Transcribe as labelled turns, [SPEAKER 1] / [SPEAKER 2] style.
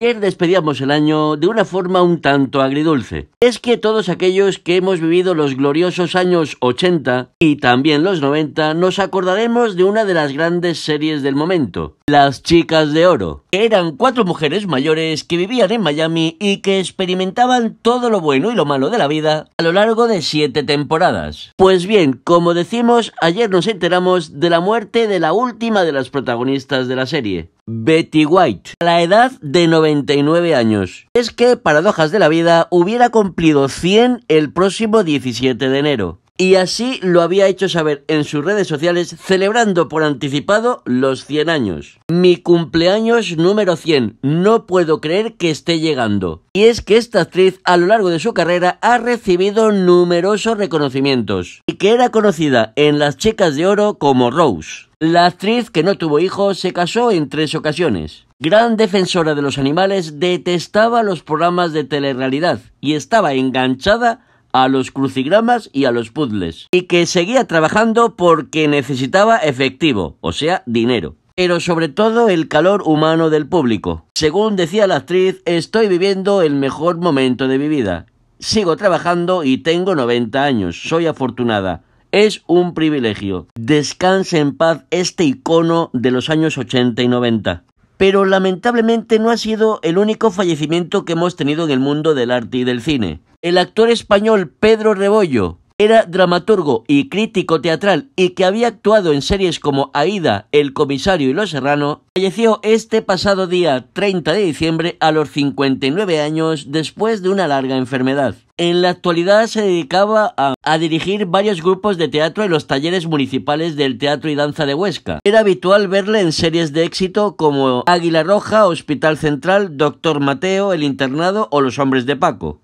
[SPEAKER 1] Ayer despedíamos el año de una forma un tanto agridulce. Es que todos aquellos que hemos vivido los gloriosos años 80 y también los 90 nos acordaremos de una de las grandes series del momento, las Chicas de Oro. Eran cuatro mujeres mayores que vivían en Miami y que experimentaban todo lo bueno y lo malo de la vida a lo largo de siete temporadas. Pues bien, como decimos, ayer nos enteramos de la muerte de la última de las protagonistas de la serie. Betty White, a la edad de 99 años. Es que, paradojas de la vida, hubiera cumplido 100 el próximo 17 de enero y así lo había hecho saber en sus redes sociales celebrando por anticipado los 100 años. Mi cumpleaños número 100, no puedo creer que esté llegando. Y es que esta actriz a lo largo de su carrera ha recibido numerosos reconocimientos y que era conocida en las chicas de oro como Rose. La actriz que no tuvo hijos se casó en tres ocasiones. Gran defensora de los animales, detestaba los programas de telerrealidad y estaba enganchada a los crucigramas y a los puzzles, y que seguía trabajando porque necesitaba efectivo, o sea, dinero pero sobre todo el calor humano del público. Según decía la actriz, estoy viviendo el mejor momento de mi vida. Sigo trabajando y tengo 90 años. Soy afortunada. Es un privilegio. Descanse en paz este icono de los años 80 y 90. Pero lamentablemente no ha sido el único fallecimiento que hemos tenido en el mundo del arte y del cine. El actor español Pedro Rebollo era dramaturgo y crítico teatral y que había actuado en series como Aida, El Comisario y Los Serrano, falleció este pasado día 30 de diciembre a los 59 años después de una larga enfermedad. En la actualidad se dedicaba a, a, dirigir varios grupos de teatro en los talleres municipales del Teatro y Danza de Huesca. Era habitual verle en series de éxito como Águila Roja, Hospital Central, Doctor Mateo, El Internado o Los Hombres de Paco.